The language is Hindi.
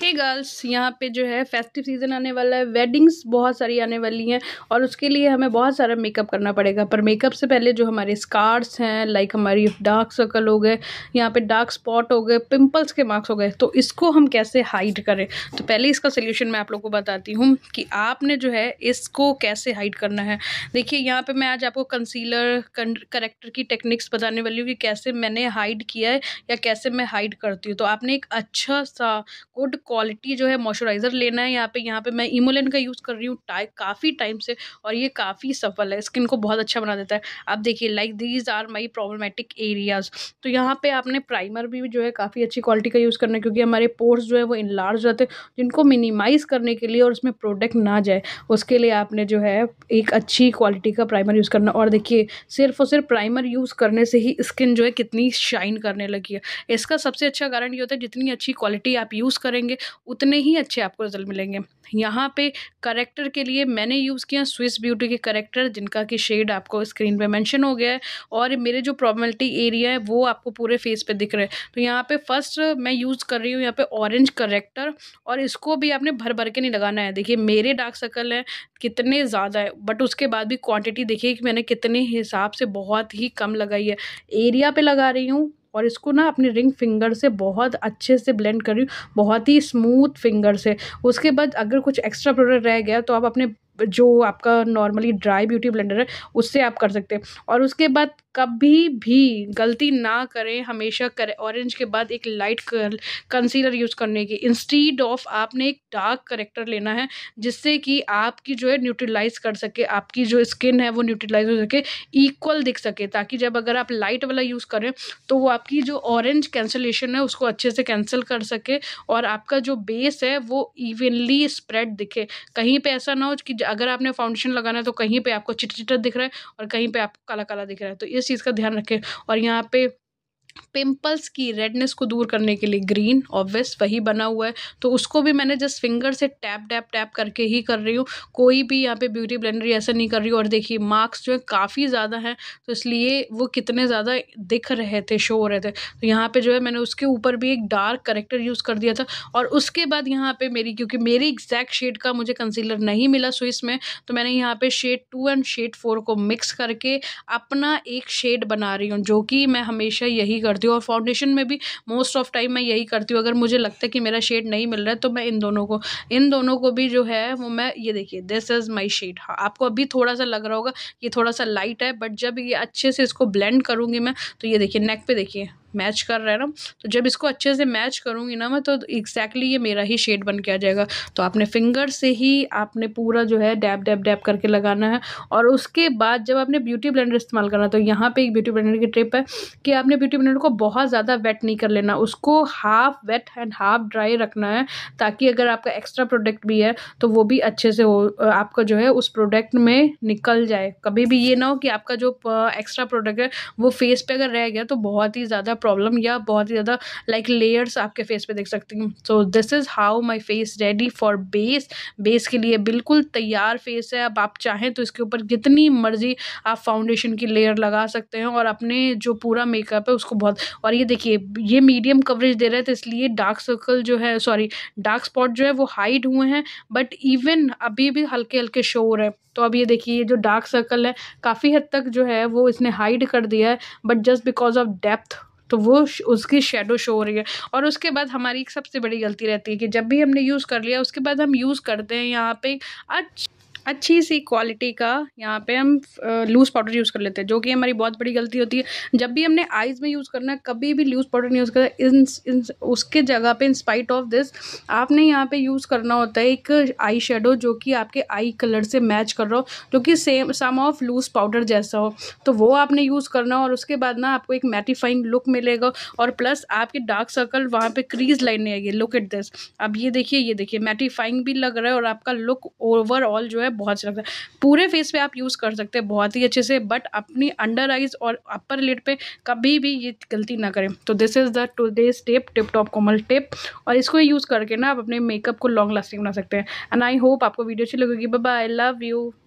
हे गर्ल्स यहाँ पे जो है फेस्टिव सीज़न आने वाला है वेडिंग्स बहुत सारी आने वाली हैं और उसके लिए हमें बहुत सारा मेकअप करना पड़ेगा पर मेकअप से पहले जो हमारे स्कार्स हैं लाइक हमारी डार्क सर्कल हो गए यहाँ पे डार्क स्पॉट हो गए पिंपल्स के मार्क्स हो गए तो इसको हम कैसे हाइड करें तो पहले इसका सोल्यूशन मैं आप लोग को बताती हूँ कि आपने जो है इसको कैसे हाइड करना है देखिए यहाँ पर मैं आज आपको कंसीलर करेक्टर की टेक्निक्स बताने वाली हूँ कि कैसे मैंने हाइड किया है या कैसे मैं हाइड करती हूँ तो आपने एक अच्छा सा गुड क्वालिटी जो है मॉइस्चराइज़र लेना है यहाँ पे यहाँ पे मैं इमोलेन का यूज़ कर रही हूँ टाइ काफ़ी टाइम से और ये काफ़ी सफल है स्किन को बहुत अच्छा बना देता है आप देखिए like these are my problematic areas तो यहाँ पर आपने प्राइमर भी जो है काफ़ी अच्छी क्वालिटी का यूज़ करना है क्योंकि हमारे पोर्स जो है वो इनलार्ज रहते हैं जिनको मिनिमाइज़ करने के लिए और उसमें प्रोडक्ट ना जाए उसके लिए आपने जो है एक अच्छी क्वालिटी का प्राइमर यूज़ करना और देखिए सिर्फ और सिर्फ प्राइमर यूज़ करने से ही स्किन जो है कितनी शाइन करने लगी है इसका सबसे अच्छा कारण ये होता है जितनी अच्छी क्वालिटी आप यूज़ करेंगे उतने ही अच्छे आपको रिजल्ट मिलेंगे यहाँ पे करेक्टर के लिए मैंने यूज़ किया स्विस ब्यूटी के करेक्टर जिनका कि शेड आपको स्क्रीन पे मेंशन हो गया है और मेरे जो प्रॉब्लमिटी एरिया है वो आपको पूरे फेस पे दिख रहे हैं तो यहाँ पे फर्स्ट मैं यूज़ कर रही हूँ यहाँ पे ऑरेंज करेक्टर और इसको भी आपने भर भर के नहीं लगाना है देखिए मेरे डार्क सर्कल हैं कितने ज़्यादा है बट उसके बाद भी क्वान्टिटी देखिए कि मैंने कितने हिसाब से बहुत ही कम लगाई है एरिया पर लगा रही हूँ और इसको ना अपने रिंग फिंगर से बहुत अच्छे से ब्लेंड कर रही हूँ बहुत ही स्मूथ फिंगर से उसके बाद अगर कुछ एक्स्ट्रा प्रोडक्ट रह गया तो आप अपने जो आपका नॉर्मली ड्राई ब्यूटी ब्लेंडर है उससे आप कर सकते हैं और उसके बाद कभी भी गलती ना करें हमेशा करें ऑरेंज के बाद एक लाइट कंसीलर यूज़ करने की इंस्टीड ऑफ आपने एक डार्क करेक्टर लेना है जिससे कि आपकी जो है न्यूट्रलाइज कर सके आपकी जो स्किन है वो न्यूट्रलाइज हो सके इक्वल दिख सके ताकि जब अगर आप लाइट वाला यूज़ करें तो वो आपकी जो ऑरेंज कैंसलेशन है उसको अच्छे से कैंसिल कर सके और आपका जो बेस है वो इवनली स्प्रेड दिखे कहीं पर ऐसा ना हो कि अगर आपने फाउंडेशन लगाना है तो कहीं पर आपको चिटचिटर दिख रहा है और कहीं पर आपको काला काला दिख रहा है तो इस चीज़ का ध्यान रखें और यहाँ पे पिंपल्स की रेडनेस को दूर करने के लिए ग्रीन ऑब्वियस वही बना हुआ है तो उसको भी मैंने जस्ट फिंगर से टैप टैप टैप करके ही कर रही हूँ कोई भी यहाँ पे ब्यूटी ब्लेंडर ऐसा नहीं कर रही हूँ और देखिए मार्क्स जो है काफ़ी ज़्यादा हैं तो इसलिए वो कितने ज़्यादा दिख रहे थे शो हो रहे थे तो यहाँ पर जो है मैंने उसके ऊपर भी एक डार्क करेक्टर यूज़ कर दिया था और उसके बाद यहाँ पर मेरी क्योंकि मेरी एग्जैक्ट शेड का मुझे कंसीलर नहीं मिला स्विस में तो मैंने यहाँ पर shade two and shade four को मिक्स करके अपना एक शेड बना रही हूँ जो कि मैं हमेशा यही करती हूँ और फाउंडेशन में भी मोस्ट ऑफ टाइम मैं यही करती हूँ अगर मुझे लगता है कि मेरा शेड नहीं मिल रहा है तो मैं इन दोनों को इन दोनों को भी जो है वो मैं ये देखिए दिस इज़ माई शेड हाँ आपको अभी थोड़ा सा लग रहा होगा ये थोड़ा सा लाइट है बट जब ये अच्छे से इसको ब्लेंड करूँगी मैं तो ये देखिए नेक पे देखिए मैच कर रहा है ना तो जब इसको अच्छे से मैच करूँगी ना मैं तो एग्जैक्टली ये मेरा ही शेड बन के आ जाएगा तो आपने फिंगर से ही आपने पूरा जो है डैप डैप डैप करके लगाना है और उसके बाद जब आपने ब्यूटी ब्लेंडर इस्तेमाल करना तो यहाँ पे एक ब्यूटी ब्लेंडर की ट्रिप है कि आपने ब्यूटी ब्लेंडर को बहुत ज़्यादा वेट नहीं कर लेना उसको half wet and half dry रखना है ताकि अगर आपका एक्स्ट्रा प्रोडक्ट भी है तो वो भी अच्छे से हो आपका जो है उस प्रोडक्ट में निकल जाए कभी भी ये ना हो कि आपका जो एक्स्ट्रा प्रोडक्ट है वो फेस पर अगर रह गया तो बहुत ही ज़्यादा प्रॉब्लम या बहुत ही ज़्यादा लाइक लेयर्स आपके फेस पे देख सकती हूँ so this is how my face ready for base base के लिए बिल्कुल तैयार फेस है अब आप चाहें तो इसके ऊपर जितनी मर्जी आप फाउंडेशन की लेयर लगा सकते हैं और अपने जो पूरा मेकअप है उसको बहुत और ये देखिए ये मीडियम कवरेज दे रहे थे तो इसलिए डार्क सर्कल जो है सॉरी डार्क स्पॉट जो है वो हाइड हुए हैं बट इवन अभी भी हल्के हल्के शो हो रहे हैं तो अब ये देखिए ये जो डार्क सर्कल है काफ़ी हद तक जो है वो इसने हाइड कर दिया है but just because of depth तो वो उसकी शेडो शो हो रही है और उसके बाद हमारी एक सबसे बड़ी गलती रहती है कि जब भी हमने यूज़ कर लिया उसके बाद हम यूज़ करते हैं यहाँ पे अच्छा अच्छी सी क्वालिटी का यहाँ पे हम लूज़ पाउडर यूज़ कर लेते हैं जो कि हमारी बहुत बड़ी गलती होती है जब भी हमने आइज़ में यूज़ करना है कभी भी लूज़ पाउडर नहीं यूज़ करना इन, इन उसके जगह पे इंस्पाइट ऑफ दिस आपने यहाँ पे यूज़ करना होता है एक आई शेडो जो कि आपके आई कलर से मैच कर रहा हो जो कि same some of loose powder जैसा हो तो वो आपने यूज़ करना हो और उसके बाद ना आपको एक मैटिफाइंग लुक मिलेगा और प्लस आपके डार्क सर्कल वहाँ पर क्रीज लाइन नहीं आएगी लुक एट दिस अब ये देखिए ये देखिए मैटिफाइंग भी लग रहा है और आपका लुक ओवरऑल जो है बहुत अच्छा लगता है पूरे फेस पे आप यूज़ कर सकते हैं बहुत ही अच्छे से बट अपनी अंडर आइज और अपर लिड पे कभी भी ये गलती ना करें तो this is the today step tip top Komal tip और इसको यूज़ करके ना आप अपने मेकअप को लॉन्ग लास्टिंग बना सकते हैं एंड आई होप आपको वीडियो अच्छी लगेगी बाय लव यू